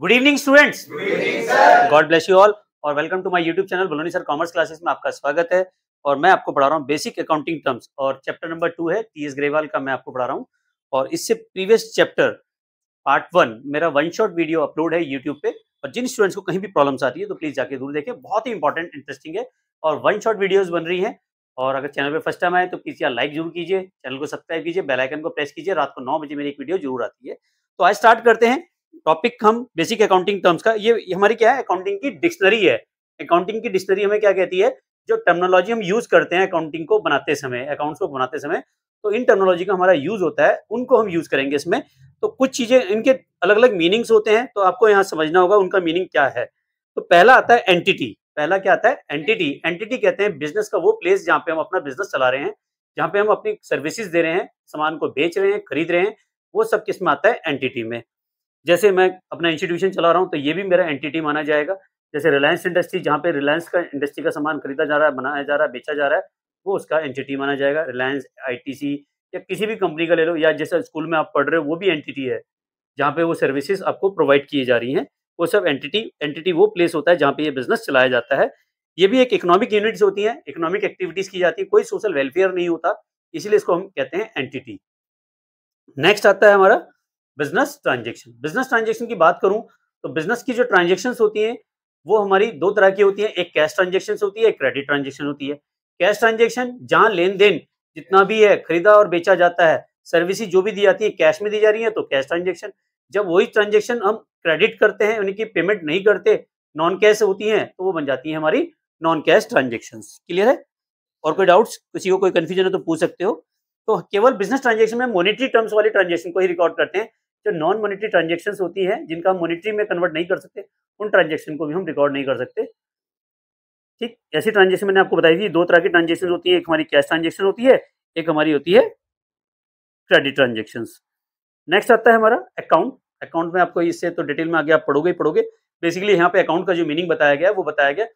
Good evening students god bless you all और welcome to my YouTube channel Baloni sir commerce classes में आपका स्वागत है और मैं आपको पढ़ा रहा हूँ बेसिक अकाउंटिंग टर्म्स और चैप्टर नंबर टू है टी एस ग्रेवाल का मैं आपको पढ़ा रहा हूँ और इससे प्रीवियस चैप्टर पार्ट वन मेरा वन शॉट वीडियो अपलोड है यूट्यूब पे और जिन स्टूडेंट्स को कहीं भी प्रॉब्लम्स आती है तो प्लीज जाके जरूर देखें बहुत ही इंपॉर्टेंट इंटरेस्टिंग है और वन शॉट वीडियोज बन रही है और अगर चैनल पर फर्स्ट टाइम आए तो प्लीज यहाँ लाइक जरूर कीजिए चैनल को सब्सक्राइब कीजिए बेलाइकन को प्रेस कीजिए रात को नौ बजे मेरी एक वीडियो जरूर आती है तो आज स्टार्ट करते हैं टॉपिक हम बेसिक अकाउंटिंग टर्म्स का ये हमारी क्या है अकाउंटिंग की डिक्शनरी है अकाउंटिंग की डिक्शनरी हमें क्या कहती है जो टर्मनोलॉजी हम यूज करते हैं अकाउंटिंग को बनाते समय अकाउंट्स को बनाते समय तो इन टर्मनोलॉजी का हमारा यूज होता है उनको हम यूज करेंगे इसमें तो कुछ चीजें इनके अलग अलग मीनिंग्स होते हैं तो आपको यहाँ समझना होगा उनका मीनिंग क्या है तो पहला आता है एंटिटी पहला क्या आता है एंटिटी एंटिटी कहते हैं बिजनेस का वो प्लेस जहाँ पे हम अपना बिजनेस चला रहे हैं जहाँ पे हम अपनी सर्विसेज दे रहे हैं सामान को बेच रहे हैं खरीद रहे हैं वो सब किस में आता है एंटिटी में जैसे मैं अपना इंस्टीट्यूशन चला रहा हूँ तो ये भी मेरा एंटिटी माना जाएगा जैसे रिलायंस इंडस्ट्री जहाँ पे रिलायंस का इंडस्ट्री का सामान खरीदा जा रहा है बनाया जा रहा है बेचा जा रहा है वो उसका एंटिटी माना जाएगा रिलायंस आई या किसी भी कंपनी का ले लो या जैसे स्कूल में आप पढ़ रहे हो वो भी एंटिटी है जहाँ पे वो सर्विसेज आपको प्रोवाइड किए जा रही हैं वो सब एंटिटी एंटिटी वो प्लेस होता है जहाँ पे ये बिजनेस चलाया जाता है ये भी एक इकोनॉमिक यूनिट्स होती हैं इकोनॉमिक एक्टिविटीज की जाती है कोई सोशल वेलफेयर नहीं होता इसीलिए इसको हम कहते हैं एंटिटी नेक्स्ट आता है हमारा बिजनेस ट्रांजेक्शन बिजनेस ट्रांजेक्शन की बात करूं तो बिजनेस की जो ट्रांजेक्शन होती हैं वो हमारी दो तरह की होती हैं एक कैश ट्रांजेक्शन होती है एक क्रेडिट ट्रांजेक्शन होती है कैश ट्रांजेक्शन जहां लेन देन जितना भी है खरीदा और बेचा जाता है सर्विसेज जो भी दी जाती है कैश में दी जा रही है तो कैश ट्रांजेक्शन जब वही ट्रांजेक्शन हम क्रेडिट करते हैं उनकी पेमेंट नहीं करते नॉन कैश होती हैं तो वो बन जाती है हमारी नॉन कैश ट्रांजेक्शन क्लियर है और कोई डाउट्स किसी को कोई कन्फ्यूजन है तो पूछ सकते हो तो केवल बिजनेस ट्रांजेक्शन में मॉनेटरी टर्म्स वाली ट्रांजेक्शन को ही रिकॉर्ड करते हैं जो नॉन मोनिट्री ट्रांजेक्शन होती हैं जिनका हम मोनिट्री में कन्वर्ट नहीं कर सकते उन ट्रांजेक्शन को भी हम रिकॉर्ड नहीं कर सकते ठीक ऐसी ट्रांजेक्शन मैंने आपको बताई थी दो तरह की ट्रांजेक्शन होती है एक हमारी कैश ट्रांजेक्शन होती है एक हमारी होती है क्रेडिट ट्रांजेक्शन नेक्स्ट आता है हमारा अकाउंट अकाउंट में आपको इससे तो डिटेल में आगे आप पढ़ोगे ही पढ़ोगे बेसिकली यहाँ पे अकाउंट का जो मीनिंग बताया गया वो बताया गया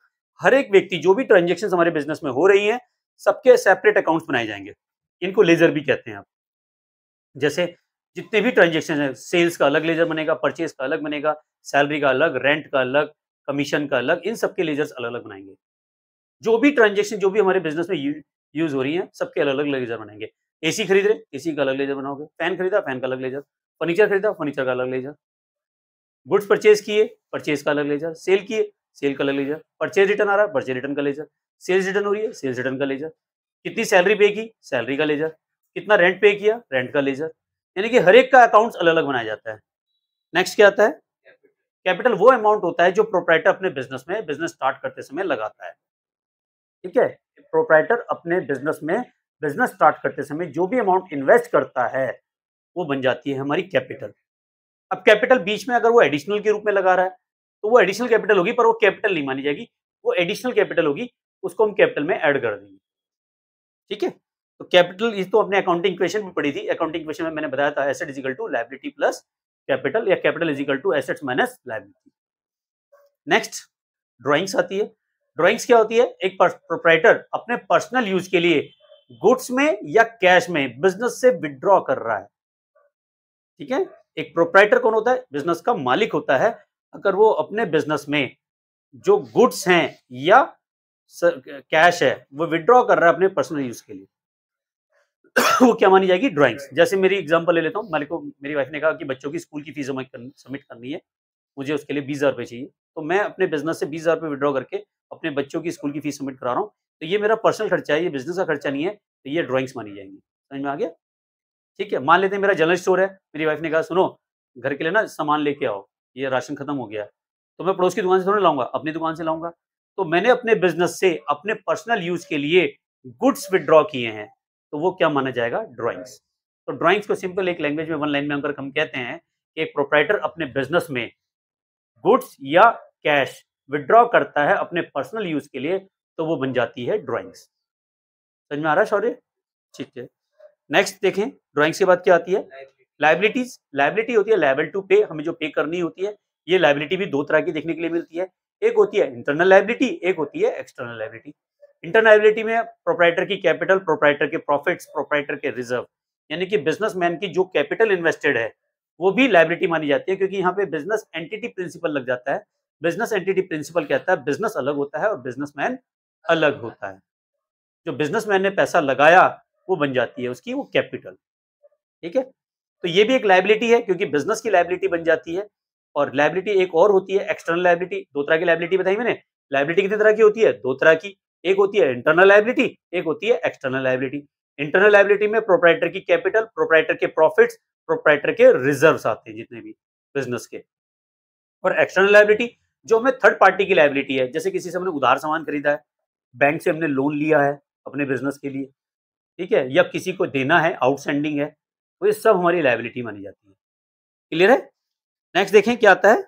हर एक व्यक्ति जो भी ट्रांजेक्शन हमारे बिजनेस में हो रही है सबके सेपरेट अकाउंट्स बनाए जाएंगे इनको लेजर भी कहते हैं आप जैसे जितने भी ट्रांजेक्शन है सेल्स का अलग लेजर बनेगा परचेज का अलग बनेगा सैलरी का अलग रेंट का अलग कमीशन का अलग इन सबके लेजर्स अलग अलग बनाएंगे जो भी ट्रांजेक्शन जो भी हमारे बिजनेस में यूज हो रही है सबके अलग अलग लेजर बनाएंगे एसी खरीद रहे एसी का अलग लेजर बनाओगे फैन खरीदा फैन का अलग लेजर फर्नीचर खरीदा फर्नीचर का अलग लेजर गुड्स परचेज किए परचेज का अलग लेजर सेल किए सेल का अलग लेजर परचेज रिटर्न आ रहा है परचेज रिटर्न का लेजर सेल्स रिटर्न हो रही है सेल्स रिटर्न का लेजर कितनी सैलरी पे की सैलरी का लेजर कितना रेंट पे किया रेंट का लेजर यानी कि हर एक का अकाउंट अलग अलग बनाया जाता है नेक्स्ट क्या आता है कैपिटल वो अमाउंट होता है जो प्रोपराइटर अपने बिजनेस में बिजनेस स्टार्ट करते समय लगाता है ठीक है प्रोपराइटर अपने बिजनेस में बिजनेस स्टार्ट करते समय जो भी अमाउंट इन्वेस्ट करता है वो बन जाती है हमारी कैपिटल अब कैपिटल बीच में अगर वो एडिशनल के रूप में लगा रहा है तो वो एडिशनल कैपिटल होगी पर वो कैपिटल नहीं मानी जाएगी वो एडिशनल कैपिटल होगी उसको हम कैपिटल में ऐड कर देंगे ठीक है तो कैपिटल इस तो अपने अकाउंटिंग क्वेश्चन में पढ़ी थी अकाउंटिंग क्वेश्चन में मैंने बताया था asset equal to liability plus capital या capital equal to assets minus liability next drawings आती है ड्रॉइंग्स क्या होती है एक प्रोपराइटर अपने पर्सनल यूज के लिए गुड्स में या कैश में बिजनेस से विदड्रॉ कर रहा है ठीक है एक प्रोपराइटर कौन होता है बिजनेस का मालिक होता है अगर वो अपने बिजनेस में जो गुड्स हैं या कैश है वो विदड्रॉ कर रहा है अपने पर्सनल यूज के लिए वो क्या मानी जाएगी ड्राइंग्स जैसे मेरी एग्जाम्पल ले लेता हूँ मेरे को मेरी वाइफ ने कहा कि बच्चों की स्कूल की फीस हमें कर, सबमिट करनी है मुझे उसके लिए बीस हज़ार रुपये चाहिए तो मैं अपने बिजनेस से बीस हज़ार रुपये विड्रॉ करके अपने बच्चों की स्कूल की फीस सबमिट करा रहा हूँ तो ये मेरा पर्सनल खर्चा है ये बिजनेस का खर्चा नहीं है तो ये ड्राॅइंग्स मानी जाएंगी समझ में आ गया ठीक है मान लेते हैं मेरा जनरल स्टोर है मेरी वाइफ ने कहा सुनो घर के लिए ना सामान लेके आओ ये राशन खत्म हो गया तो मैं पड़ोस की दुकान से थोड़ा लाऊंगा अपनी दुकान से लाऊंगा तो मैंने अपने बिजनेस से अपने पर्सनल यूज के लिए गुड्स विदड्रॉ किए हैं तो वो क्या माना जाएगा ड्राइंग्स तो ड्राइंग्स को सिंपल एक लैंग्वेज में वन लाइन में अगर हम कहते हैं कि एक प्रोपराइटर अपने बिजनेस में गुड्स या कैश विदड्रॉ करता है अपने पर्सनल यूज के लिए तो वो बन जाती है ड्राइंग्स समझ में आ रहा है शौर्य ठीक है नेक्स्ट देखें ड्राइंग्स के बाद क्या आती है लाइबिलिटीज लाइबिलिटी होती है लाइबल टू पे हमें जो पे करनी होती है ये लाइबिलिटी भी दो तरह की देखने के लिए मिलती है एक होती है इंटरनल लाइबिलिटी एक होती है एक्सटर्नल लाइबिलिटी इंटरनाइबिलिटी में प्रोपराइटर की कैपिटल प्रोपराइटर के प्रॉफिट्स प्रोपराइटर के रिजर्व यानी कि बिजनेसमैन की जो कैपिटल इन्वेस्टेड है वो भी लाइबिलिटी मानी जाती है क्योंकि यहाँ पे बिजनेस एंटिटी प्रिंसिपल लग जाता है बिजनेस एंटिटी प्रिंसिपल कहता है बिजनेस अलग होता है और बिजनेसमैन अलग होता है जो बिजनेसमैन ने पैसा लगाया वो बन जाती है उसकी वो कैपिटल ठीक है तो ये भी एक लाइबिलिटी है क्योंकि बिजनेस की लाइबिलिटी बन जाती है और लाइबिलिटी एक और होती है एक्सटर्नल लाइबिलिटी दो तरह की लाइबिलिटी बताई मैंने लाइबिलिटी कितनी तरह की होती है दो तरह की एक होती है इंटरनल लाइबिलिटी एक होती है एक्सटर्नल लाइबिलिटी इंटरनल लाइबिलिटी में प्रोपराइटर की कैपिटल प्रोपराइटर के प्रॉफिट प्रोपराइटर के रिजर्व आते हैं जितने भी बिजनेस के और एक्सटर्नल लाइबिलिटी जो हमें थर्ड पार्टी की लाइबिलिटी है जैसे किसी से हमने उधार सामान खरीदा है बैंक से हमने लोन लिया है अपने बिजनेस के लिए ठीक है या किसी को देना है आउटस्टैंडिंग है तो ये सब हमारी लाइबिलिटी मानी जाती है क्लियर है नेक्स्ट देखें क्या आता है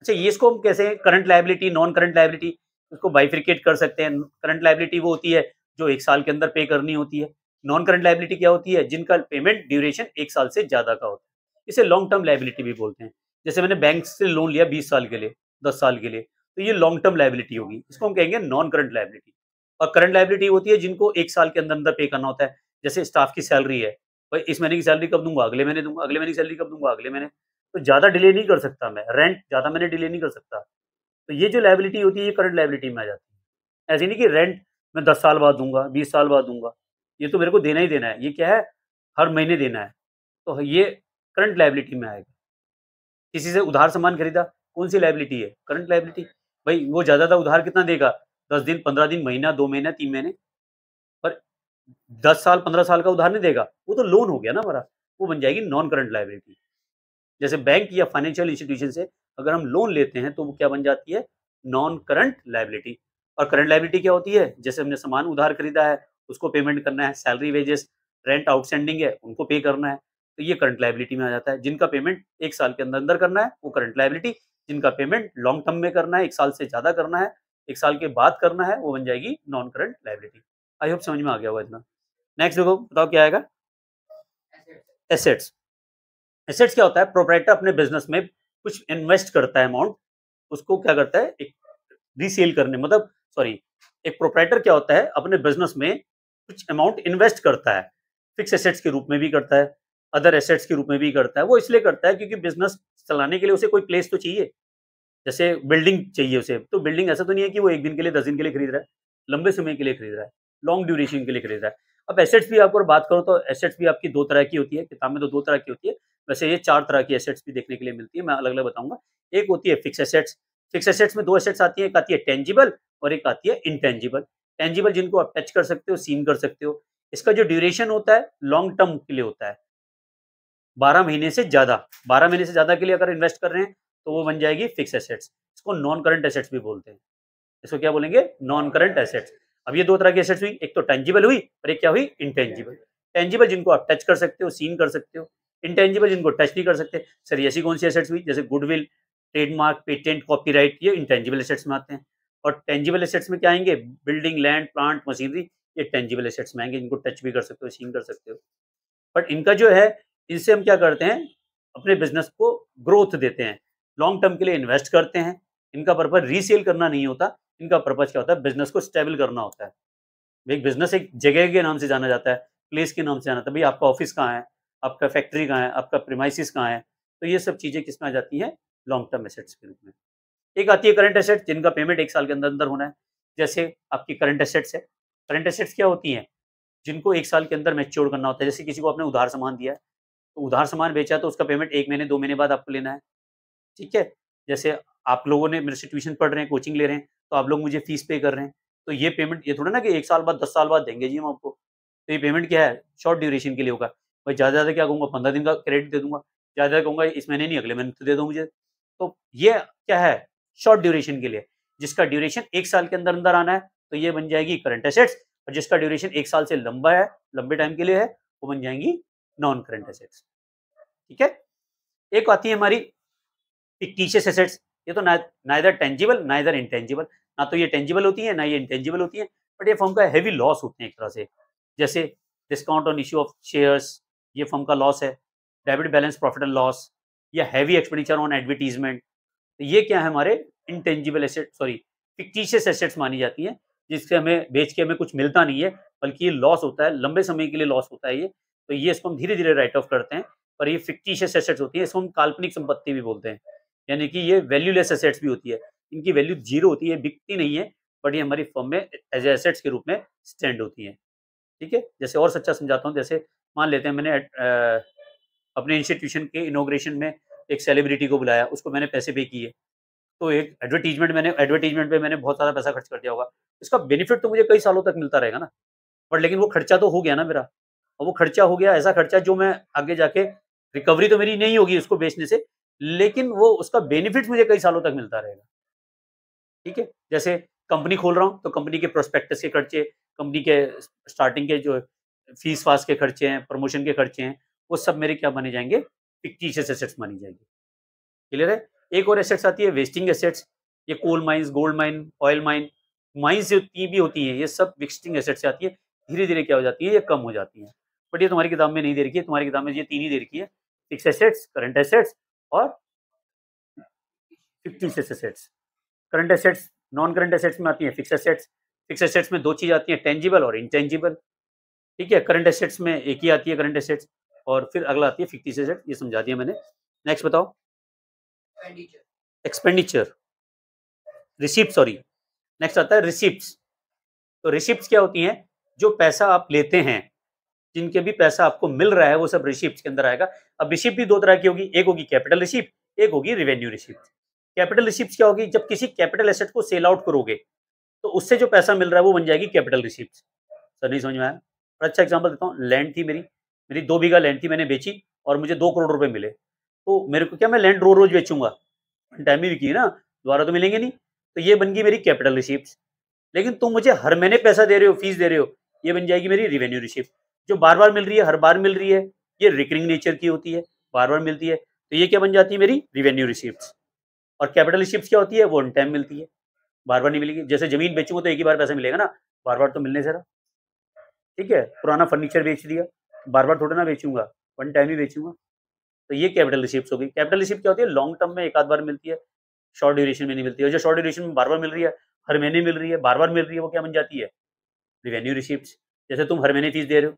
अच्छा ये इसको हम कैसे current liability non current liability उसको बाइफ्रिकेट कर सकते हैं करंट लाइबिलिटी वो होती है जो एक साल के अंदर पे करनी होती है नॉन करंट लाइबिलिटी क्या होती है जिनका पेमेंट ड्यूरेशन एक साल से ज़्यादा का होता है इसे लॉन्ग टर्म लाइबिलिटी भी बोलते हैं जैसे मैंने बैंक से लोन लिया बीस साल के लिए दस साल के लिए तो ये लॉन्ग टर्म लाइबिलिटी होगी इसको हम कहेंगे नॉन करंट लाइबिलिटी और करंट लाइबिलिटी होती है जिनको एक साल के अंदर अंदर पे करना होता है जैसे स्टाफ की सैलरी है भाई इस महीने की सैलरी कब दूंगा अगले महीने दूंगा अगले महीने की सैलरी कब दूंगा अगले महीने तो ज़्यादा डिले नहीं कर सकता मैं रेंट ज़्यादा मैंने डिले नहीं कर सकता तो ये जो लाइबिलिटी होती है ये करंट लाइबिलिटी में आ जाती है ऐसे नहीं कि रेंट मैं दस साल बाद दूंगा बीस साल बाद दूंगा ये तो मेरे को देना ही देना है ये क्या है हर महीने देना है तो ये करंट लाइबिलिटी में आएगा किसी से उधार सामान खरीदा कौन सी लाइबिलिटी है करंट लाइबिलिटी भाई वो ज़्यादा था उधार कितना देगा दस दिन पंद्रह दिन महीना दो महीना तीन महीने पर दस साल पंद्रह साल का उधार नहीं देगा वो तो लोन हो गया ना हमारा वो बन जाएगी नॉन करंट लाइबिलिटी जैसे बैंक या फाइनेंशियल इंस्टीट्यूशन से अगर हम लोन लेते हैं तो वो क्या बन जाती है नॉन करंट लाइबिलिटी और करंट लाइबिलिटी क्या होती है जैसे हमने सामान उधार खरीदा है उसको पेमेंट करना है सैलरी वेजेस रेंट आउटस्टैंडिंग है उनको पे करना है तो ये करंट लाइबिलिटी में आ जाता है जिनका पेमेंट एक साल के अंदर अंदर करना है वो करंट लाइबिलिटी जिनका पेमेंट लॉन्ग टर्म में करना है एक साल से ज़्यादा करना है एक साल के बाद करना है वो बन जाएगी non current liability I hope समझ में आ गया हुआ इतना नेक्स्ट देखो बताओ क्या आएगा एसेट्स एसेट्स क्या होता है प्रोपराइटर अपने बिजनेस में कुछ इन्वेस्ट करता है अमाउंट उसको क्या करता है एक रीसेल करने मतलब सॉरी एक प्रोपराइटर क्या होता है अपने बिजनेस में कुछ अमाउंट इन्वेस्ट करता है फिक्स एसेट्स के रूप में भी करता है अदर एसेट्स के रूप में भी करता है वो इसलिए करता है क्योंकि बिजनेस चलाने के लिए उसे कोई प्लेस तो चाहिए जैसे बिल्डिंग चाहिए उसे तो बिल्डिंग ऐसा तो नहीं है कि वो एक दिन के लिए दस दिन के लिए खरीद रहा है लंबे समय के लिए खरीद रहा है लॉन्ग ड्यूरेशन के लिए खरीद रहा है अब एसेट्स भी आपको बात करो तो एसेट्स भी आपकी दो तरह की होती है किताब में तो दो तरह की होती है वैसे ये चार तरह की एसेट्स भी देखने के लिए मिलती है मैं अलग अलग बताऊंगा एक होती है फिक्स एसेट्स फिक्स एसेट्स में दो एसेट्स आती है एक आती है टेंजिबल और एक आती है इनटेंजिबल टेंजिबल जिनको आप टच कर सकते हो सीन कर सकते हो इसका जो ड्यूरेशन होता है लॉन्ग टर्म के लिए होता है बारह महीने से ज्यादा बारह महीने से ज्यादा के लिए अगर इन्वेस्ट कर रहे हैं तो वो बन जाएगी फिक्स एसेट्स इसको नॉन करंट एसेट्स भी बोलते हैं इसको क्या बोलेंगे नॉन करंट एसेट्स अब ये दो तरह की एसेट्स हुई एक तो टेंजिबल हुई और एक क्या हुई इनटेंजिबल टेंजिबल जिनको आप टच कर सकते हो सीन कर सकते हो इंटेंजिबल जिनको टच नहीं कर सकते सर ऐसी कौन सी एसेट्स हुई जैसे गुडविल ट्रेडमार्क पेटेंट कॉपीराइट ये इंटेंजिबल एसेट्स में आते हैं और टेंजिबल एसेट्स में क्या आएंगे बिल्डिंग लैंड प्लांट मशीनरी ये टेंजिबल एसेट्स में आएंगे जिनको टच भी कर सकते हो सीन कर सकते हो बट इनका जो है इनसे हम क्या करते हैं अपने बिजनेस को ग्रोथ देते हैं लॉन्ग टर्म के लिए इन्वेस्ट करते हैं इनका पर्पज रीसेल करना नहीं होता इनका पर्पज क्या होता है बिजनेस को स्टेबल करना होता है भाई बिजनेस एक जगह के नाम से जाना जाता है प्लेस के नाम से जाना जाता है भाई आपका ऑफिस कहाँ है आपका फैक्ट्री कहाँ है आपका प्रीमाइसिस कहाँ है तो ये सब चीज़ें किस में आ जाती हैं लॉन्ग टर्म एसेट्स के रूप में एक आती है करंट एसेट जिनका पेमेंट एक साल के अंदर अंदर होना है जैसे आपकी करंट एसेट्स है करंट एसेट्स क्या होती हैं जिनको एक साल के अंदर मेच्योर करना होता है जैसे किसी को आपने उधार सामान दिया है तो उधार सामान बेचा तो उसका पेमेंट एक महीने दो महीने बाद आपको लेना है ठीक है जैसे आप लोगों ने मेरे से ट्यूशन पढ़ रहे हैं कोचिंग ले रहे हैं तो आप लोग मुझे फीस पे कर रहे हैं तो ये पेमेंट ये थोड़ा ना कि एक साल बाद दस साल बाद देंगे जी हम आपको तो ये पेमेंट क्या है शॉर्ट ड्यूरेशन के लिए होगा भाई ज़्यादा ज़्यादा क्या कहूँगा पंद्रह दिन का क्रेडिट दे दूंगा ज़्यादा कहूंगा कहूँगा इस महीने नहीं अगले महीने तो दे दो मुझे तो ये क्या है शॉर्ट ड्यूरेशन के लिए जिसका ड्यूरेशन एक साल के अंदर अंदर आना है तो ये बन जाएगी करंट एसेट्स और जिसका ड्यूरेशन एक साल से लंबा है लंबे टाइम के लिए है वो बन जाएंगी नॉन करंट एसेट्स ठीक है एक आती है हमारी टीचेस एसेट्स ये तो नाइदर टेंजिबल नाइदर इंटेंजिबल ना तो ये टेंजिबल होती है ना ये इंटेंजिबल होती है बट ये फॉर्म का हैवी लॉस होते हैं एक तरह से जैसे discount on issue of shares ये फर्म का लॉस है debit balance profit and loss या हैवी एक्सपेंडिचर ऑन एडवर्टीजमेंट तो ये क्या है हमारे intangible asset sorry fictitious assets मानी जाती है जिससे हमें बेच के हमें कुछ मिलता नहीं है बल्कि ये लॉस होता है लंबे समय के लिए लॉस होता है ये तो ये इसको हम धीरे धीरे राइट ऑफ करते हैं पर ये फिक्टिशियस एसेट्स होती है इसको हम काल्पनिक संपत्ति भी बोलते हैं यानी कि ये वैल्यूलेस एसेट्स भी होती है इनकी वैल्यू जीरो होती है बिकती नहीं है बट ये हमारी फर्म में एज एसेट्स के रूप में स्टैंड होती है ठीक है जैसे और सच्चा समझाता हूँ जैसे मान लेते हैं मैंने अपने इंस्टीट्यूशन के इनोग्रेशन में एक सेलिब्रिटी को बुलाया उसको मैंने पैसे पे किए तो एक एडवर्टीजमेंट मैंने एडवर्टीजमेंट पे मैंने बहुत सारा पैसा खर्च कर दिया होगा इसका बेनिफिट तो मुझे कई सालों तक मिलता रहेगा ना बट लेकिन वो खर्चा तो हो गया ना मेरा और वो खर्चा हो गया ऐसा खर्चा जो मैं आगे जाके रिकवरी तो मेरी नहीं होगी उसको बेचने से लेकिन वो उसका बेनिफिट मुझे कई सालों तक मिलता रहेगा ठीक है जैसे कंपनी खोल रहा हूँ तो कंपनी के प्रोस्पेक्टस के खर्चे कंपनी के स्टार्टिंग के जो फीस वास के खर्चे हैं प्रमोशन के खर्चे हैं वो सब मेरे क्या माने जाएंगे फिक्टीशियस एसेट्स मानी जाएंगे क्लियर है एक और एसेट्स आती है वेस्टिंग एसेट्स ये coal mines gold mine oil mine mines जो भी होती हैं ये सब वेस्टिंग एसेट्स आती है धीरे धीरे क्या हो जाती है ये कम हो जाती है बट ये तुम्हारी किताब में नहीं दे रखी है तुम्हारी किताब में ये तीन ही दे रखी है फिक्स एसेट्स करंट एसेट्स और fictitious assets current assets non current assets में आती है फिक्स एसेट्स फिक्स एसेट्स में दो चीज़ आती है टेंजिबल और इंटेंजिबल ठीक है करंट एसेट्स में एक ही आती है करंट एसेट्स और फिर अगला आती है फिक्टिस एसेट ये समझा दिया मैंने नेक्स्ट बताओ एक्सपेंडिचर रिसिप्ट सॉरी नेक्स्ट आता है रिसिप्ट तो रिसिप्ट क्या होती हैं जो पैसा आप लेते हैं जिनके भी पैसा आपको मिल रहा है वो सब रिसिप्ट के अंदर आएगा अब रिसिप्ट भी दो तरह की होगी एक होगी कैपिटल रिसिप्ट एक होगी रेवेन्यू रिसिप्ट कैपिटल रिसिप्ट क्या होगी जब किसी कैपिटल एसेट को सेल आउट करोगे तो उससे जो पैसा मिल रहा है वो बन जाएगी कैपिटल रिसिप्ट सर नहीं समझ में आया और अच्छा एग्जाम्पल देता हूँ लैंड थी मेरी मेरी दो बीघा लैंड थी मैंने बेची और मुझे दो करोड़ रुपए मिले तो मेरे को क्या मैं लैंड रोज रोज बेचूंगा टाइम ही बिकी ना दोबारा तो मिलेंगे नहीं तो ये बन गई मेरी कैपिटल रिसिप्ट लेकिन तुम मुझे हर महीने पैसा दे रहे हो फीस दे रहे हो ये बन जाएगी मेरी रिवेन्यू रिसिप्ट जो बार बार मिल रही है हर बार मिल रही है ये रिकरिंग नेचर की होती है बार बार मिलती है तो ये क्या बन जाती है मेरी रिवेन्यू रिसिप्ट और कैपिटल रिसिप्ट क्या होती है वो वन टाइम मिलती है बार बार नहीं मिलेगी जैसे जमीन बेचूंगा तो एक ही बार पैसा मिलेगा ना बार बार तो मिलने से रहा ठीक है पुराना फर्नीचर बेच दिया बार बार थोड़ा ना बेचूंगा वन टाइम ही बेचूंगा तो ये कैपिटल रिसिप्ट होगी कैपिटल रिसिप्ट क्या होती है लॉन्ग टर्म में एक आध बार मिलती है शॉर्ट ड्यूरेशन में नहीं मिलती है जो शॉर्ट ड्यूरेशन में बार बार मिल रही है हर महीने मिल रही है बार बार मिल रही है वो क्या बन जाती है रिवेन्यू रिसिप्ट जैसे तुम हर महीने फीस दे रहे हो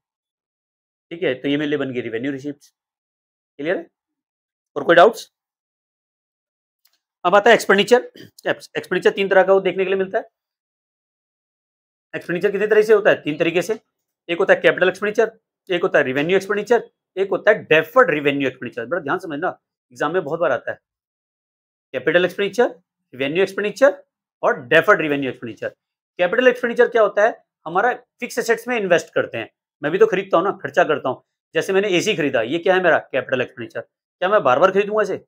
ठीक है तो ये मेरे लिए बन गई रिवेन्यू रिसिप्ट क्लियर है और कोई डाउट्स अब आता है एक्सपेंडिचर एक्सपेंडिचर तीन तरह का वो देखने के लिए मिलता है एक्सपेंडिचर कितने तरह से होता है तीन तरीके से एक होता है कैपिटल एक्सपेंडिचर एक होता है रिवेन्यू एक्सपेंडिचर एक होता है डेफर्ड रिवेन्यू एक्सपेंडिचर बड़ा ध्यान समझना एग्जाम में बहुत बार आता है कैपिटल एक्सपेंडिचर रिवेन्यू एक्सपेंडिचर और deferred revenue expenditure capital expenditure क्या होता है हमारा फिक्स एसेट्स में इन्वेस्ट करते हैं मैं भी तो खरीदता हूँ ना खर्चा करता हूँ जैसे मैंने एसी खरीदा ये क्या है मेरा कैपिटल एक्सपेंडिचर क्या मैं बार बार खरीदूंगा इसे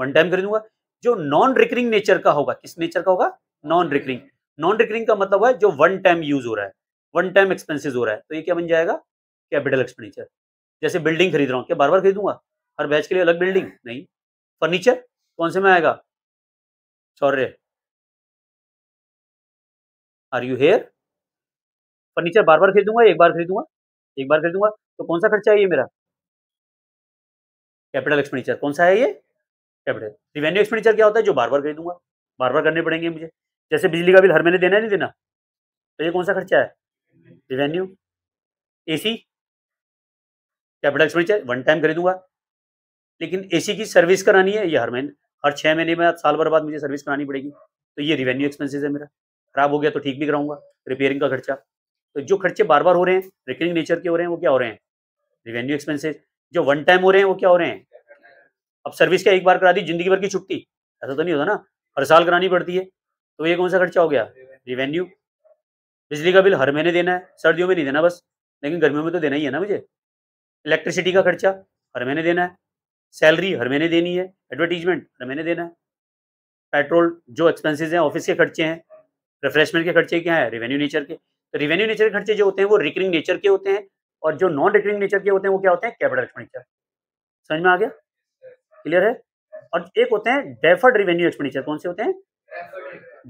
वन टाइम खरीदूंगा जो नॉन रिकरिंग नेचर का होगा किस नेचर का होगा नॉन रिकरिंग नॉन रिकरिंग का मतलब है जो वन टाइम यूज हो रहा है वन टाइम एक्सपेंसिस हो रहा है तो ये क्या बन जाएगा कैपिटल एक्सपेंडिचर जैसे बिल्डिंग खरीद रहा हूँ क्या बार बार खरीदूंगा हर बैच के लिए अलग बिल्डिंग हाँ। नहीं फर्नीचर कौन से में आएगा Saurya are you here furniture बार बार खरीदूंगा एक बार खरीदूंगा एक बार खरीदूंगा तो कौन सा खर्चा है ये मेरा कैपिटल एक्सपेंडिचर कौन सा है ये कैपिटल रिवेन्यू एक्सपेंडिचर क्या होता है जो बार बार खरीदूंगा बार बार करने पड़ेंगे मुझे जैसे बिजली का बिल हर महीने देना है नहीं देना तो ये कौन सा खर्चा है revenue AC capital expenditure one time खरीदूंगा लेकिन एसी की सर्विस करानी है ये हर महीने हर छः महीने में साल भर बाद मुझे सर्विस करानी पड़ेगी तो ये रिवेन्यू एक्सपेंसेस है मेरा खराब हो गया तो ठीक भी कराऊंगा रिपेयरिंग का खर्चा तो जो खर्चे बार बार हो रहे हैं रिकरिंग नेचर के हो रहे हैं वो क्या हो रहे हैं रिवेन्यू एक्सपेंसेस जो वन टाइम हो रहे हैं वो क्या हो रहे हैं अब सर्विस क्या एक बार करा दी जिंदगी भर की छुट्टी ऐसा तो नहीं होता ना हर साल करानी पड़ती है तो ये कौन सा खर्चा हो गया रिवेन्यू बिजली का बिल हर महीने देना है सर्दियों में नहीं देना बस लेकिन गर्मियों में तो देना ही है ना मुझे इलेक्ट्रिसिटी का खर्चा हर महीने देना है सैलरी हर महीने देनी है एडवर्टीजमेंट हर महीने देना है पेट्रोल जो एक्सपेंसेस हैं ऑफिस के खर्चे हैं रिफ्रेशमेंट के खर्चे क्या है रेवेन्यू नेचर के तो रेवेन्यू नेचर के खर्चे जो होते हैं वो रिकरिंग नेचर के होते हैं और जो नॉन रिकरिंग नेचर के होते हैं वो क्या होते हैं कैपिटल एक्सपेंडिचर समझ में आ गया क्लियर है और एक होते हैं डेफर्ड रेवेन्यू एक्सपेंडिचर कौन से होते हैं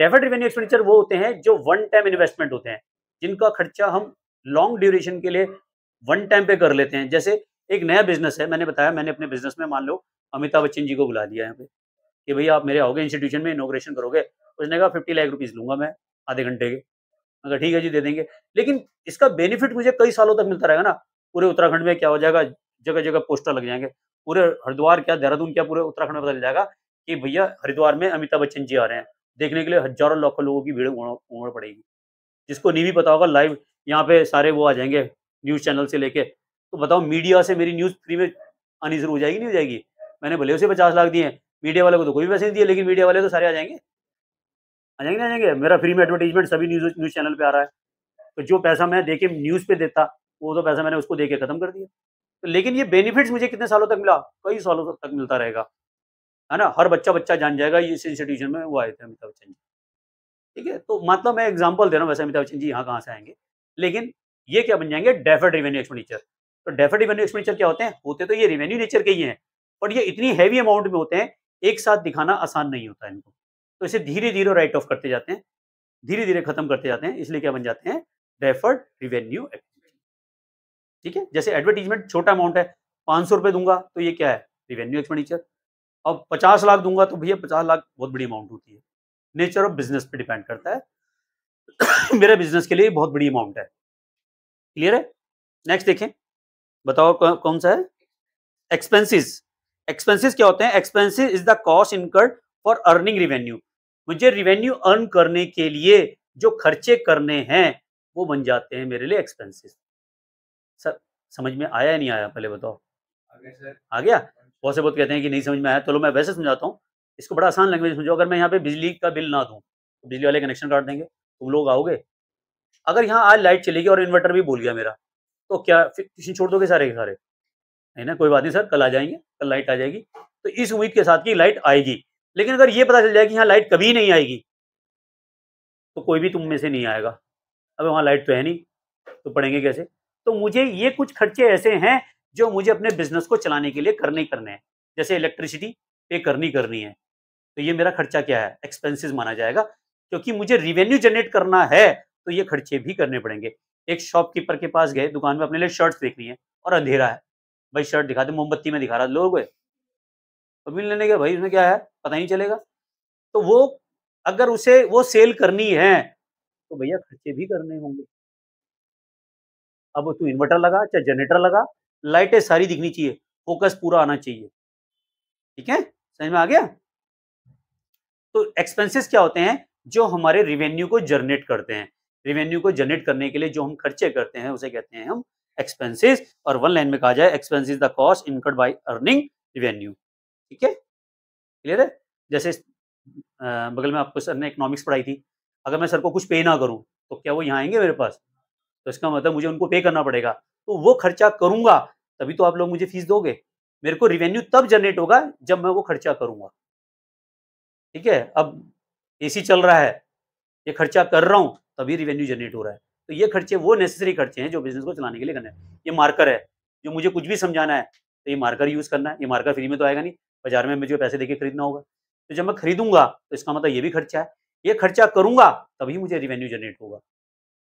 डेफर्ड रेवेन्यू एक्सपेंडिचर वो होते हैं जो वन टाइम इन्वेस्टमेंट होते हैं जिनका खर्चा हम लॉन्ग ड्यूरेशन के लिए वन टाइम पे कर लेते हैं जैसे एक नया बिजनेस है मैंने बताया मैंने अपने बिजनेस में मान लो अमिताभ बच्चन जी को बुला दिया यहाँ पे कि भैया आप मेरे आओगे इंस्टीट्यूशन में इनोग्रेशन करोगे उसने कहा फिफ्टी लाख रुपीज़ लूंगा मैं आधे घंटे के अगर ठीक है जी दे देंगे लेकिन इसका बेनिफिट मुझे कई सालों तक मिलता रहेगा ना पूरे उत्तराखंड में क्या हो जाएगा जगह जगह पोस्टर लग जाएंगे पूरे हरिद्वार क्या देहरादून क्या पूरे उत्तराखंड में पता चल जाएगा कि भैया हरिद्वार में अमिताभ बच्चन जी आ रहे हैं देखने के लिए हजारों लाखों लोगों की भीड़ उमड़ पड़ेगी जिसको नहीं भी पता होगा लाइव यहाँ पे सारे वो आ जाएंगे न्यूज़ चैनल से लेके तो बताओ मीडिया से मेरी न्यूज़ फ्री में आनी शुरू हो जाएगी नहीं हो जाएगी मैंने भले उसे पचास लाख दिए मीडिया वाले को तो कोई पैसे नहीं दिए लेकिन मीडिया वाले तो सारे आ जाएंगे आ जाएंगे आ जाएंगे मेरा फ्री में एडवर्टीजमेंट सभी न्यूज न्यूज़ चैनल पर आ रहा है तो जो पैसा मैं देखे न्यूज़ पे देता वो तो पैसा मैंने उसको दे के ख़त्म कर दिया तो लेकिन ये बेनिफिट्स मुझे कितने सालों तक मिला कई सालों तक मिलता रहेगा है ना हर बच्चा बच्चा जान जाएगा इस इंस्टीट्यूशन में वो आए थे अमिताभ बच्चन जी ठीक है तो मतलब मैं एग्जाम्पल दे रहा हूँ वैसे अमिताभ बच्चन जी यहाँ कहाँ से आएंगे लेकिन ये क्या बन जाएंगे डेफर्ड रेवेन्यू एक्सपेंडिचर तो डेफर्ड रिवेन्यू एक्सपेंडिचर क्या होते हैं होते तो ये रिवेन्यू नेचर के ही हैं और ये इतनी हैवी अमाउंट में होते हैं एक साथ दिखाना आसान नहीं होता इनको तो इसे धीरे धीरे राइट ऑफ करते जाते हैं धीरे धीरे खत्म करते जाते हैं इसलिए क्या बन जाते हैं डेफर्ड रिवेन्यू एक्सपेंडिचर ठीक है जैसे एडवर्टीजमेंट छोटा अमाउंट है पाँच सौ रुपये दूंगा तो ये क्या है रिवेन्यू एक्सपेंडिचर अब पचास लाख दूंगा तो भैया पचास लाख बहुत बड़ी अमाउंट होती है नेचर ऑफ बिजनेस पे डिपेंड करता है मेरे बिजनेस के लिए बहुत बड़ी अमाउंट है क्लियर है नेक्स्ट देखें बताओ कौन सा है एक्सपेंसिस एक्सपेंसिस क्या होते हैं expenses is the cost incurred for earning revenue मुझे रिवेन्यू अर्न करने के लिए जो खर्चे करने हैं वो बन जाते हैं मेरे लिए एक्सपेंसिस सर समझ में आया नहीं आया पहले बताओ आ गया बहुत से बहुत कहते हैं कि नहीं समझ में आया चलो तो मैं वैसे समझाता हूँ इसको बड़ा आसान लैंग्वेज समझो अगर मैं यहाँ पे बिजली का बिल ना दूँ तो बिजली वाले कनेक्शन काट देंगे तुम लोग आओगे अगर यहाँ आज लाइट चलेगी और इन्वर्टर भी बोल गया मेरा तो क्या फिर छोड़ दोगे सारे के सारे है ना कोई बात नहीं सर कल आ जाएंगे कल लाइट आ जाएगी तो इस उम्मीद के साथ की लाइट आएगी लेकिन अगर ये पता चल जाए कि यहाँ लाइट कभी नहीं आएगी तो कोई भी तुम में से नहीं आएगा अब वहाँ लाइट तो है नहीं तो पढ़ेंगे कैसे तो मुझे ये कुछ खर्चे ऐसे हैं जो मुझे अपने बिजनेस को चलाने के लिए करने करने हैं जैसे इलेक्ट्रिसिटी पे करनी करनी है तो ये मेरा खर्चा क्या है एक्सपेंसिस माना जाएगा क्योंकि मुझे रिवेन्यू जनरेट करना है तो ये खर्चे भी करने पड़ेंगे एक शॉपकीपर के पास गए दुकान में अपने लिए शर्ट्स देखनी है और अंधेरा है भाई शर्ट दिखा दे मोमबत्ती में दिखा रहा लोग अभी लेने भाई उसमें क्या है पता नहीं चलेगा तो वो अगर उसे वो सेल करनी है तो भैया खर्चे भी करने होंगे अब तू इन्वर्टर लगा चाहे जनरेटर लगा लाइटें सारी दिखनी चाहिए फोकस पूरा आना चाहिए ठीक है समझ में आ गया तो एक्सपेंसेस क्या होते हैं जो हमारे रिवेन्यू को जनरेट करते हैं रिवेन्यू को जनरेट करने के लिए जो हम खर्चे करते हैं उसे कहते हैं हम एक्सपेंसेस और वन लाइन में कहा जाए expenses the cost incurred by earning revenue ठीक है क्लियर है जैसे बगल में आपको सर ने इकोनॉमिक्स पढ़ाई थी अगर मैं सर को कुछ पे ना करूं तो क्या वो यहाँ आएंगे मेरे पास तो इसका मतलब मुझे उनको पे करना पड़ेगा तो वो खर्चा करूंगा तभी तो आप लोग मुझे फीस दोगे मेरे को रिवेन्यू तब जनरेट होगा जब मैं वो खर्चा करूंगा ठीक है अब एसी चल रहा है ये खर्चा कर रहा हूं तभी रिवेन्यू जनरेट हो रहा है तो ये खर्चे वो नेसेसरी खर्चे हैं जो बिजनेस को चलाने के लिए करना है ये मार्कर है जो मुझे कुछ भी समझाना है तो ये मार्कर यूज़ करना है ये मार्कर फ्री में तो आएगा नहीं बाजार में मुझे पैसे देके खरीदना होगा तो जब मैं खरीदूंगा तो इसका मतलब ये भी खर्चा है ये खर्चा करूंगा तभी मुझे रिवेन्यू जनरेट होगा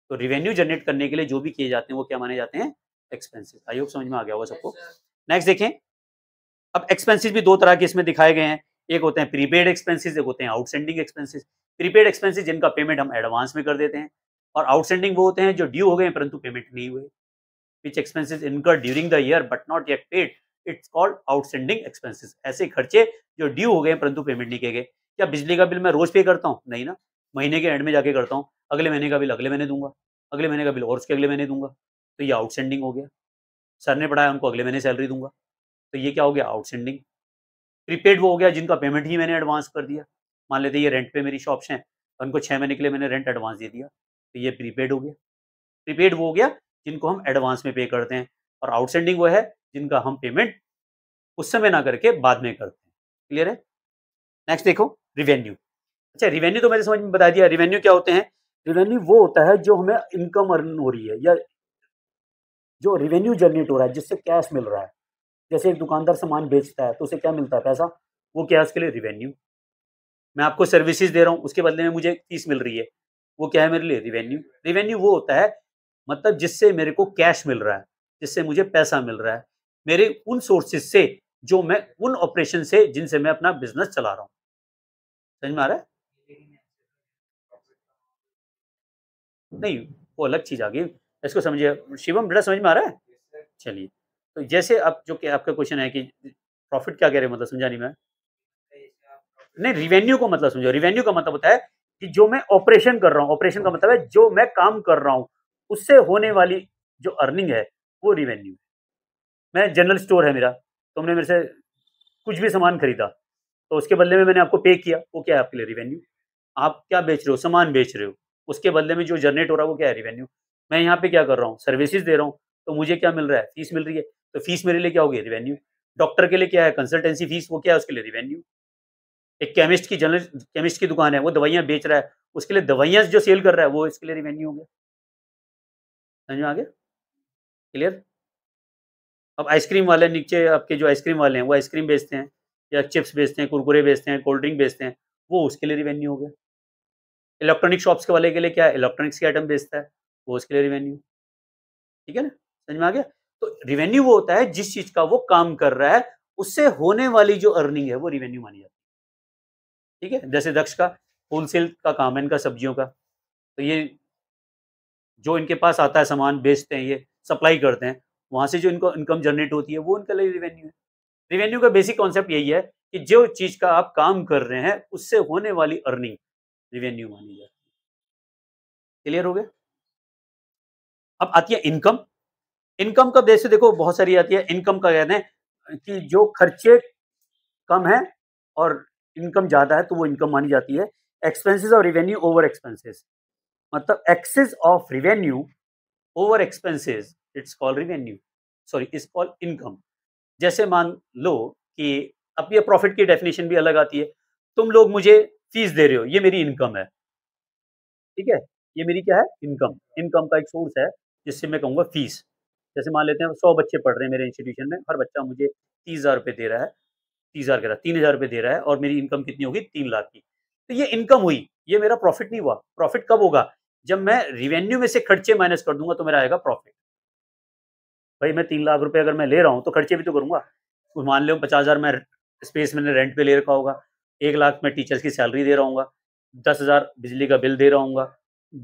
तो रिवेन्यू जनरेट करने के लिए जो भी किए जाते हैं वो क्या माने जाते हैं एक्सपेंसिव आई होप समझ में आ गया होगा सबको नेक्स्ट देखें अब एक्सपेंसेस भी दो तरह के इसमें दिखाए गए हैं एक होते हैं प्रीपेड एक्सपेंसिस एक होते हैं आउटसेंडिंग एक्सपेंसिस प्रीपेड एक्सपेंसिस जिनका पेमेंट हम एडवांस में कर देते हैं और आउटसेंडिंग वो होते हैं जो ड्यू हो गए परंतु पेमेंट नहीं हुए which expenses incur during the year but not yet paid it's called outstanding expenses ऐसे खर्चे जो ड्यू हो गए परंतु पेमेंट नहीं किए गए क्या बिजली का बिल मैं रोज पे करता हूँ नहीं ना महीने के एंड में जाके करता हूँ अगले महीने का बिल अगले महीने दूंगा अगले महीने का बिल और उसके अगले महीने दूंगा तो ये आउटसेंडिंग हो गया सर ने पढ़ाया उनको अगले महीने सैलरी दूंगा तो ये क्या हो गया आउटसेंडिंग प्रीपेड वो हो गया जिनका पेमेंट ही मैंने एडवांस कर दिया मान लेते ये रेंट पे मेरी शॉप्स हैं तो उनको छः महीने के लिए मैंने रेंट एडवांस दे दिया तो ये प्रीपेड हो गया प्रीपेड वो हो गया जिनको हम एडवांस में पे करते हैं और आउटसेंडिंग वो है जिनका हम पेमेंट उस समय ना करके बाद में करते हैं क्लियर है नेक्स्ट देखो रिवेन्यू अच्छा रिवेन्यू तो मैंने समझ में बता दिया रिवेन्यू क्या होते हैं रिवेन्यू वो होता है जो हमें इनकम अर्न हो रही है या जो रिवेन्यू जनरेट हो रहा है जिससे कैश मिल रहा है जैसे एक दुकानदार सामान बेचता है तो उसे क्या मिलता है पैसा वो क्या है उसके लिए रिवेन्यू मैं आपको सर्विसेज दे रहा हूँ उसके बदले में मुझे फीस मिल रही है वो क्या है मेरे लिए रिवेन्यू रिवेन्यू वो होता है मतलब जिससे मेरे को कैश मिल रहा है जिससे मुझे पैसा मिल रहा है मेरे उन सोर्सेज से जो मैं उन ऑपरेशन से जिनसे मैं अपना बिजनेस चला रहा हूँ समझ में आ रहा है नहीं वो अलग चीज़ आ गई इसको समझिए शिवम बेटा समझ में आ रहा है चलिए तो जैसे अब जो कि आपका क्वेश्चन है कि प्रॉफिट क्या कह रहे हैं मतलब समझा नहीं मैं नहीं रिवेन्यू को मतलब समझो रिवेन्यू का मतलब होता है कि जो मैं ऑपरेशन कर रहा हूँ ऑपरेशन का मतलब है जो मैं काम कर रहा हूँ उससे होने वाली जो अर्निंग है वो रिवेन्यू मैं जनरल स्टोर है मेरा तुमने मेरे से कुछ भी सामान खरीदा तो उसके बदले में मैंने आपको पे किया वो क्या है आपके लिए रिवेन्यू आप क्या बेच रहे हो सामान बेच रहे हो उसके बदले में जो जनरेट हो रहा है वो क्या है रिवेन्यू मैं यहाँ पे क्या कर रहा हूँ सर्विसेज दे रहा हूँ तो मुझे क्या मिल रहा है फीस मिल रही है तो फीस मेरे लिए क्या होगी रिवेन्यू डॉक्टर के लिए क्या है कंसल्टेंसी फीस वो क्या है उसके लिए रिवेन्यू एक केमिस्ट की जनरल केमिस्ट की दुकान है वो दवाइयाँ बेच रहा है उसके लिए दवाइयाँ जो सेल कर रहा है वो इसके लिए रिवेन्यू हो गया समझ में आ गया क्लियर अब आइसक्रीम वाले नीचे आपके जो आइसक्रीम वाले हैं वो आइसक्रीम बेचते हैं या चिप्स बेचते हैं कुरकुरे बेचते हैं कोल्ड ड्रिंक बेचते हैं वो उसके लिए रिवेन्यू हो गया इलेक्ट्रॉनिक शॉप्स के वाले के लिए क्या इलेक्ट्रॉनिक्स के आइटम बेचता है वो उसके लिए रिवेन्यू ठीक है ना समझ में आ गया तो रिवेन्यू वो होता है जिस चीज का वो काम कर रहा है उससे होने वाली जो अर्निंग है वो रिवेन्यू मानी जाती है ठीक है जैसे दक्ष का होलसेल का काम है इनका सब्जियों का तो ये जो इनके पास आता है सामान बेचते हैं ये सप्लाई करते हैं वहां से जो इनको इनकम जनरेट होती है वो उनके लिए रिवेन्यू है रिवेन्यू का बेसिक कॉन्सेप्ट यही है कि जो चीज़ का आप काम कर रहे हैं उससे होने वाली अर्निंग रिवेन्यू मानी जाती है क्लियर हो गया अब आती है इनकम इनकम का बेस देखो बहुत सारी आती है इनकम का कहते हैं कि जो खर्चे कम है और इनकम ज़्यादा है तो वो इनकम मानी जाती है एक्सपेंसेस और रिवेन्यू ओवर एक्सपेंसेस मतलब excess of revenue over expenses it's call revenue sorry it's call income जैसे मान लो कि अब ये प्रॉफिट की डेफिनेशन भी अलग आती है तुम लोग मुझे फीस दे रहे हो ये मेरी इनकम है ठीक है ये मेरी क्या है इनकम इनकम का एक सोर्स है जिससे मैं कहूँगा फीस जैसे मान लेते हैं सौ बच्चे पढ़ रहे हैं मेरे इंस्टीट्यूशन में हर बच्चा मुझे तीस हज़ार रुपये दे रहा है तीस हज़ार कह रहा है तीन हज़ार रुपये दे रहा है और मेरी इनकम कितनी होगी तीन लाख की तो ये इनकम हुई ये मेरा प्रॉफिट नहीं हुआ प्रॉफिट कब होगा जब मैं रिवेन्यू में से खर्चे माइनस कर दूंगा तो मेरा आएगा प्रॉफिट भाई मैं तीन लाख रुपये अगर मैं ले रहा हूँ तो खर्चे भी तो करूँगा तो मान लो पचास हज़ार मैं स्पेस मैंने रेंट पे ले रखा होगा एक लाख मैं टीचर्स की सैलरी दे रहा हूँ दस हज़ार बिजली का बिल दे रहा हूँ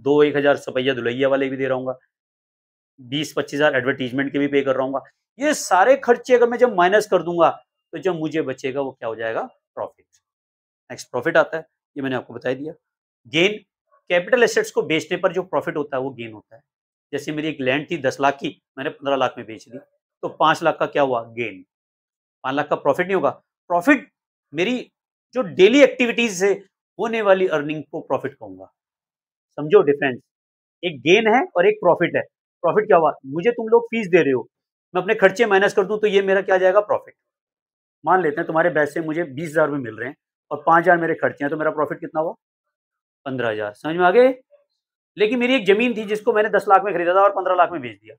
दो एक हज़ार सपैया धुलैया वाले भी दे रहा हूँ बीस पच्चीस हजार एडवर्टीजमेंट के भी पे कर रहा हूँ ये सारे खर्चे अगर मैं जब माइनस कर दूंगा तो जब मुझे बचेगा वो क्या हो जाएगा प्रॉफिट नेक्स्ट प्रॉफिट आता है ये मैंने आपको बताया दिया गेन कैपिटल एसेट्स को बेचने पर जो प्रॉफिट होता है वो गेन होता है जैसे मेरी एक लैंड थी दस लाख की मैंने पंद्रह लाख में बेच दी तो पांच लाख का क्या हुआ गेन पांच लाख का प्रॉफिट नहीं होगा प्रॉफिट मेरी जो डेली एक्टिविटीज से होने वाली अर्निंग को प्रॉफिट कहूंगा समझो डिफरेंस एक गेन है और एक प्रॉफिट है प्रॉफिट क्या हुआ मुझे तुम लोग फीस दे रहे हो मैं अपने खर्चे माइनस कर दूं तो ये मेरा क्या जाएगा प्रॉफिट मान लेते हैं तुम्हारे पैसे मुझे बीस हजार रुपये मिल रहे हैं और पाँच हजार मेरे खर्चे हैं तो मेरा प्रॉफिट कितना हुआ पंद्रह हजार समझ में आ गए लेकिन मेरी एक जमीन थी जिसको मैंने दस लाख में खरीदा था और पंद्रह लाख में बेच दिया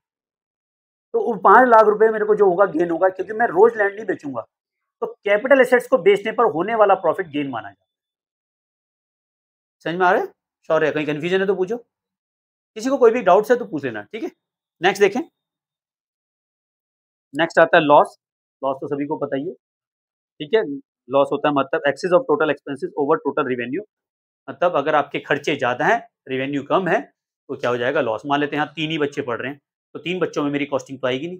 तो वो पाँच लाख रुपए मेरे को जो होगा गेन होगा क्योंकि मैं रोज लैंड नहीं बेचूंगा तो कैपिटल एसेट्स को बेचने पर होने वाला प्रॉफिट गेन माना जाता है समझ में आ रहा है शौर्य कहीं कन्फ्यूजन है तो पूछो किसी को कोई भी डाउट है तो पूछ लेना ठीक है नेक्स्ट देखें नेक्स्ट आता है लॉस लॉस तो सभी को पता ही है ठीक है लॉस होता है मतलब excess of total expenses over total revenue मतलब अगर आपके खर्चे ज़्यादा हैं रेवेन्यू कम है तो क्या हो जाएगा लॉस मान लेते हैं यहाँ तीन ही बच्चे पढ़ रहे हैं तो तीन बच्चों में मेरी कॉस्टिंग तो आएगी नहीं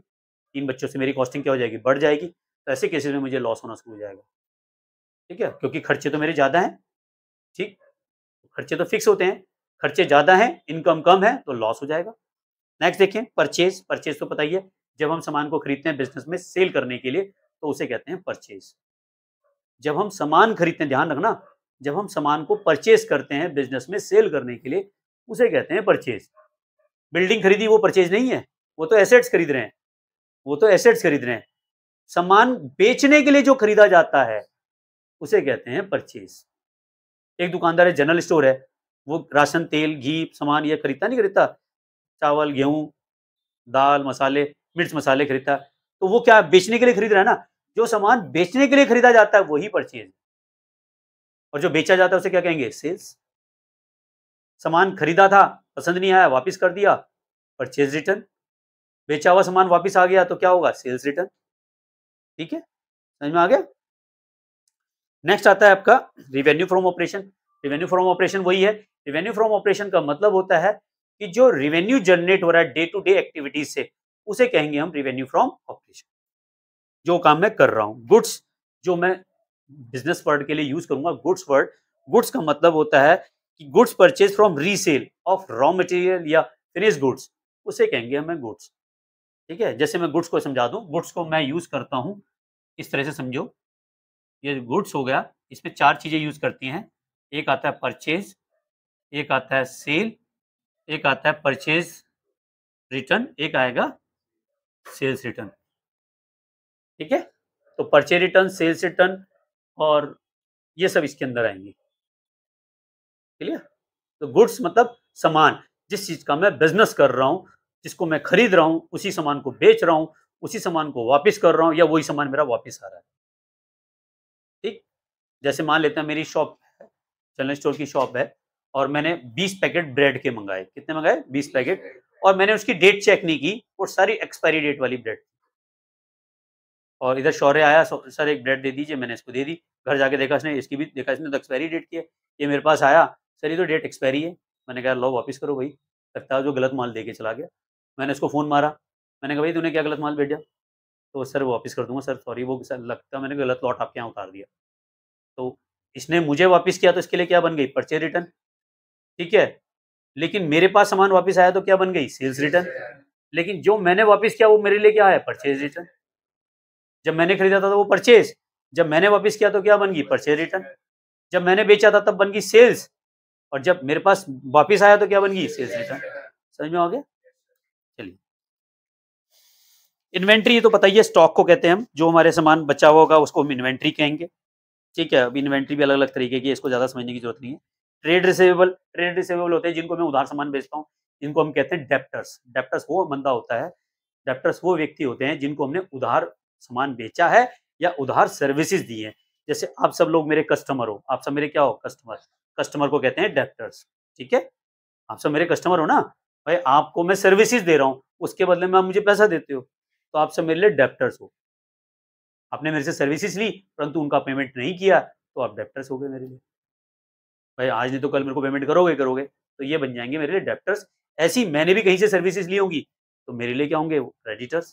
तीन बच्चों से मेरी कॉस्टिंग क्या हो जाएगी बढ़ जाएगी तो ऐसे केसेस में मुझे लॉस होना शुरू हो जाएगा ठीक है क्योंकि खर्चे तो मेरे ज़्यादा हैं ठीक खर्चे तो फिक्स होते हैं खर्चे ज्यादा हैं इनकम कम है तो लॉस हो जाएगा नेक्स्ट देखें परचेज परचेज तो पता ही है जब हम सामान को खरीदते हैं बिजनेस में सेल करने के लिए तो उसे कहते हैं परचेज जब हम सामान खरीदते हैं ध्यान रखना जब हम सामान को परचेज करते हैं बिजनेस में सेल करने के लिए उसे कहते हैं परचेज बिल्डिंग खरीदी वो परचेज नहीं है वो तो एसेट्स खरीद रहे हैं वो तो एसेट्स खरीद रहे हैं सामान बेचने के लिए जो खरीदा जाता है उसे कहते हैं परचेज एक दुकानदार है जनरल स्टोर है वो राशन तेल घी सामान ये खरीदता नहीं खरीदता चावल गेहूं दाल मसाले मिर्च मसाले खरीदता तो वो क्या बेचने के लिए खरीद रहा है ना जो सामान बेचने के लिए खरीदा जाता है वही परचेज और जो बेचा जाता है उसे क्या कहेंगे सेल्स सामान खरीदा था पसंद नहीं आया वापस कर दिया परचेज रिटर्न बेचा हुआ सामान वापस आ गया तो क्या होगा सेल्स रिटर्न ठीक है समझ में आ गया नेक्स्ट आता है आपका revenue from operation revenue from operation वही है रिवेन्यू फ्रॉम ऑपरेशन का मतलब होता है कि जो रिवेन्यू जनरेट हो रहा है डे टू डे एक्टिविटीज से उसे कहेंगे हम रिवेन्यू फ्रॉम ऑपरेशन जो काम मैं कर रहा हूँ गुड्स जो मैं बिजनेस वर्ड के लिए यूज करूंगा गुड्स वर्ड गुड्स का मतलब होता है कि goods purchase from resale of raw material या फिनिश गुड्स उसे कहेंगे हमें गुड्स ठीक है जैसे मैं गुड्स को समझा दूं गुड्स को मैं यूज करता हूं इस तरह से समझो ये गुड्स हो गया इसमें चार चीजें यूज करती हैं एक आता है परचेज एक आता है सेल एक आता है परचेज रिटर्न एक आएगा सेल्स रिटर्न ठीक है तो परचेज रिटर्न सेल्स रिटर्न और ये सब इसके अंदर आएंगे क्लियर तो गुड्स मतलब सामान जिस चीज का मैं बिजनेस कर रहा हूं जिसको मैं खरीद रहा हूं उसी सामान को बेच रहा हूं उसी सामान को वापस कर रहा हूं या वही सामान मेरा वापस आ रहा है ठीक जैसे मान लेते हैं मेरी शॉप जनरल स्टोर की शॉप है और मैंने 20 पैकेट ब्रेड के मंगाए कितने मंगाए 20 पैकेट और मैंने उसकी डेट चेक नहीं की और सारी एक्सपायरी डेट वाली ब्रेड और इधर शौर्य आया सर एक ब्रेड दे दीजिए मैंने इसको दे दी घर जाके देखा इसने इसकी भी देखा इसने तो एक्सपायरी डेट की है ये मेरे पास आया सर ये तो डेट एक्सपायरी है मैंने कहा लो वापस करो भाई लगता है जो गलत माल दे के चला गया मैंने उसको फ़ोन मारा मैंने कहा भाई तूने क्या गलत माल भेजा तो सर वापस कर दूंगा सर सॉरी वो सर लगता मैंने गलत लॉट आपके यहाँ उतार दिया तो इसने मुझे वापस किया तो इसके लिए क्या बन गई परचेज रिटर्न ठीक है लेकिन मेरे पास सामान वापस आया तो क्या बन गई सेल्स रिटर्न लेकिन जो मैंने वापस किया वो मेरे लिए क्या है परचेज रिटर्न जब मैंने खरीदा था तो वो परचेज जब मैंने वापस किया तो क्या बन गई परचेज रिटर्न जब मैंने बेचा था तब बन गई सेल्स और जब मेरे पास वापस आया तो क्या बन गई सेल्स रिटर्न समझ में आ गया चलिए इन्वेंट्री तो बताइए स्टॉक को कहते हैं हम जो हमारे सामान बचा हुआ होगा उसको हम इन्वेंट्री कहेंगे ठीक है अब इन्वेंट्री भी अलग अलग तरीके की इसको ज़्यादा समझने की जरूरत नहीं है ट्रेड रिसेवेबल ट्रेड रिसेवेबल होते हैं जिनको मैं उधार सामान बेचता हूँ जिनको हम कहते हैं डेप्टर्स डेप्टर्स वो बंदा होता है डेप्टर्स वो व्यक्ति होते हैं जिनको हमने उधार सामान बेचा है या उधार सर्विसेज दी है जैसे आप सब लोग मेरे कस्टमर हो आप सब मेरे क्या हो कस्टमर कस्टमर को कहते हैं डेप्टर्स ठीक है आप सब मेरे कस्टमर हो ना भाई आपको मैं सर्विसेज दे रहा हूँ उसके बदले में आप मुझे पैसा देते हो तो आप सब मेरे लिए डेप्टर्स हो आपने मेरे से सर्विसेज ली परंतु उनका पेमेंट नहीं किया तो आप डेप्टर्स हो गए मेरे लिए भाई आज नहीं तो कल मेरे को पेमेंट करोगे करोगे तो ये बन जाएंगे मेरे लिए डेप्टर्स ऐसी मैंने भी कहीं से सर्विसेज ली होंगी तो मेरे लिए क्या होंगे क्रेडिटर्स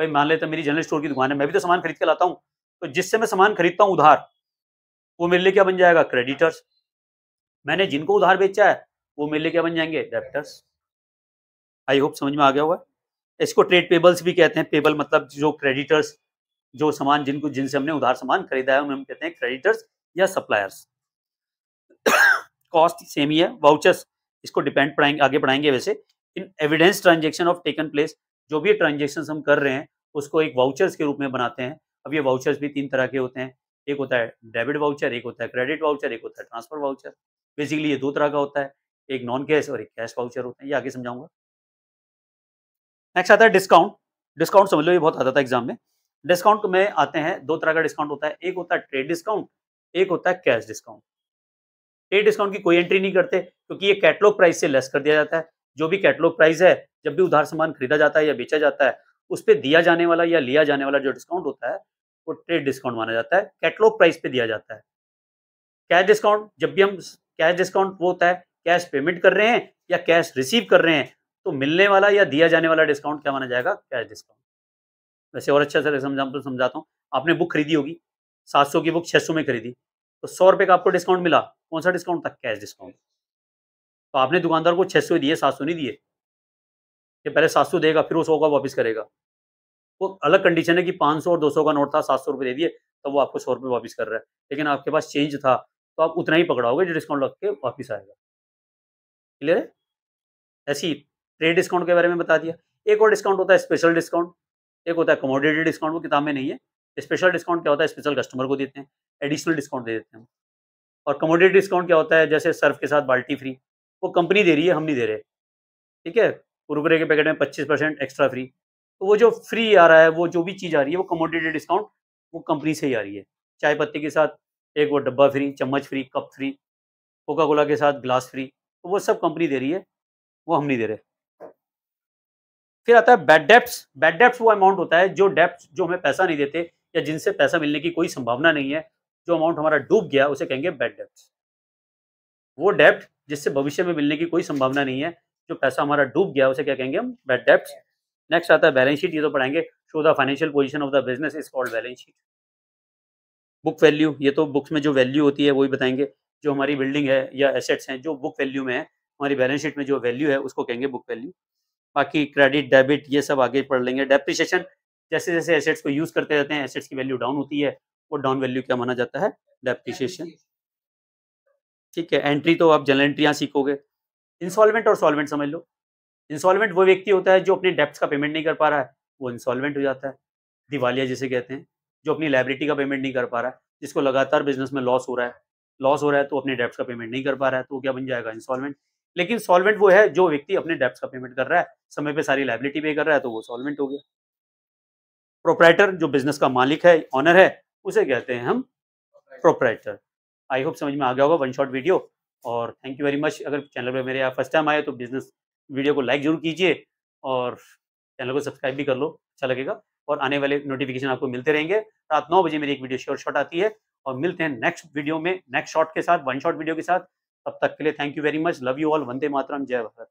भाई मान लेते मेरी जनरल स्टोर की दुकान है मैं भी तो सामान खरीद के लाता हूँ तो जिससे मैं सामान खरीदता हूँ उधार वो मेरे लिए क्या बन जाएगा क्रेडिटर्स मैंने जिनको उधार बेचा है वो मेरे लिए क्या बन जाएंगे डेप्टर्स आई होप समझ में आ गया होगा इसको ट्रेड पेबल्स भी कहते हैं पेबल मतलब जो क्रेडिटर्स जो सामान जिनको जिनसे हमने उधार सामान खरीदा है उन्हें हम कहते हैं क्रेडिटर्स या सप्लायर्स कॉस्ट सेम ही है वाउचर्स इसको डिपेंड पढ़ाएंगे आगे पढ़ाएंगे वैसे in evidence transaction of taken place जो भी ट्रांजेक्शन हम कर रहे हैं उसको एक वाउचर्स के रूप में बनाते हैं अब ये वाउचर्स भी तीन तरह के होते हैं एक होता है डेबिट वाउचर एक होता है क्रेडिट वाउचर एक होता है ट्रांसफर वाउचर बेसिकली ये दो तरह का होता है एक नॉन कैश और एक कैश वाउचर होता है ये आगे समझाऊंगा नेक्स्ट आता है डिस्काउंट डिस्काउंट समझ लो ये बहुत आता था एग्जाम में डिस्काउंट में आते हैं दो तरह का डिस्काउंट होता है एक होता है ट्रेड डिस्काउंट एक होता है कैश डिस्काउंट ट्रेड डिस्काउंट की कोई एंट्री नहीं करते क्योंकि ये कैटलॉग प्राइस से लेस कर दिया जाता है जो भी कैटलॉग प्राइस है जब भी उधार सामान खरीदा जाता है या बेचा जाता है उस पर दिया जाने वाला या लिया जाने वाला जो डिस्काउंट होता है वो ट्रेड डिस्काउंट माना जाता है कैटलॉग प्राइस पे दिया जाता है कैश डिस्काउंट जब भी हम कैश डिस्काउंट वो होता है कैश पेमेंट कर रहे हैं या कैश रिसीव कर रहे हैं तो मिलने वाला या दिया जाने वाला डिस्काउंट क्या माना जाएगा कैश डिस्काउंट वैसे और अच्छा सर एग्जाम्पल समझाता हूँ आपने बुक खरीदी होगी सात सौ की बुक छः सौ में खरीदी तो सौ रुपये का आपको डिस्काउंट मिला कौन सा डिस्काउंट था कैश डिस्काउंट तो आपने दुकानदार को छः सौ दिए सात सौ नहीं दिए कि पहले सात सौ देगा फिर वो सौ का वापस करेगा वो अलग कंडीशन है कि पाँच सौ और दो सौ का नोट था सात सौ रुपये दे दिए तो वो आपको सौ रुपये वापस कर रहा है लेकिन आपके पास चेंज था तो आप उतना ही पकड़ाओगे जो डिस्काउंट लग के वापस आएगा क्लियर है ऐसी ट्रेड डिस्काउंट के बारे में बता दिया एक और डिस्काउंट होता है स्पेशल डिस्काउंट एक होता है कमोडिटी डिस्काउंट वो किताब में नहीं है स्पेशल डिस्काउंट क्या होता है स्पेशल कस्टमर को देते हैं एडिशनल डिस्काउंट दे देते हैं और कमोडिटी डिस्काउंट क्या होता है जैसे सर्फ के साथ बाल्टी फ्री वो कंपनी दे रही है हम नहीं दे रहे ठीक है कुरकुरे के पैकेट में पच्चीस परसेंट एक्स्ट्रा फ्री तो वो जो फ्री आ रहा है वो जो भी चीज़ आ रही है वो कमोडिटी डिस्काउंट वो कंपनी से ही आ रही है चाय पत्ती के साथ एक वो डब्बा फ्री चम्मच free cup free Coca Cola के साथ ग्लास फ्री तो वो सब कंपनी दे रही है वो हम नहीं दे रहे फिर आता है बैड डेप्स बैड डेप्स वो अमाउंट होता है जो डेप्स जो हमें पैसा नहीं देते या जिनसे पैसा मिलने की कोई संभावना नहीं है जो अमाउंट हमारा डूब गया उसे कहेंगे बैड डेप्स वो डेप्ट जिससे भविष्य में मिलने की कोई संभावना नहीं है जो पैसा हमारा डूब गया उसे क्या कहेंगे हम बैड डेप्ट नेक्स्ट आता है बैलेंस शीट ये तो पढ़ाएंगे show the financial position of the business is called balance sheet book value ये तो बुक्स में जो वैल्यू होती है वही बताएंगे जो हमारी बिल्डिंग है या एसेट्स हैं जो बुक वैल्यू में है हमारी बैलेंस शीट में जो वैल्यू है उसको कहेंगे बुक वैल्यू बाकी क्रेडिट डेबिट ये सब आगे पढ़ लेंगे डेप्रिसिएशन जैसे जैसे एसेट्स को यूज करते रहते हैं एसेट्स की वैल्यू डाउन होती है वो डाउन वैल्यू क्या माना जाता है डेप्रिसिएशन ठीक है एंट्री तो आप जनरल एंट्रियाँ सीखोगे इंस्टॉलमेंट और सॉल्वेंट समझ लो इंस्टॉलमेंट वो व्यक्ति होता है जो अपने डेप्ट का पेमेंट नहीं कर पा रहा है वो इंस्टॉलमेंट हो जाता है दिवालिया जिसे कहते हैं जो अपनी लाइब्रेटी का पेमेंट नहीं कर पा रहा है जिसको लगातार बिजनेस में लॉस हो रहा है लॉस हो रहा है तो अपने डेप्ट का पेमेंट नहीं कर पा रहा है तो क्या बन जाएगा इंस्टॉलमेंट लेकिन सॉल्वेंट वो है जो व्यक्ति अपने डेप्स का पेमेंट कर रहा है समय पे सारी लाइबिलिटी पे कर रहा है तो वो सॉल्वेंट हो गया प्रोपराइटर जो बिजनेस का मालिक है ऑनर है उसे कहते हैं हम प्रोपराइटर आई होप समझ में आ गया होगा वन शॉट वीडियो और थैंक यू वेरी मच अगर चैनल पर मेरे यहाँ फर्स्ट टाइम आए तो बिजनेस वीडियो को लाइक जरूर कीजिए और चैनल को सब्सक्राइब भी कर लो अच्छा लगेगा और आने वाले नोटिफिकेशन आपको मिलते रहेंगे रात नौ बजे मेरी एक वीडियो शॉर्ट शॉट आती है और मिलते हैं नेक्स्ट वीडियो में नेक्स्ट शॉट के साथ वन शॉट वीडियो के साथ तब तक के लिए thank you very much love you all Vande Mataram जय भारत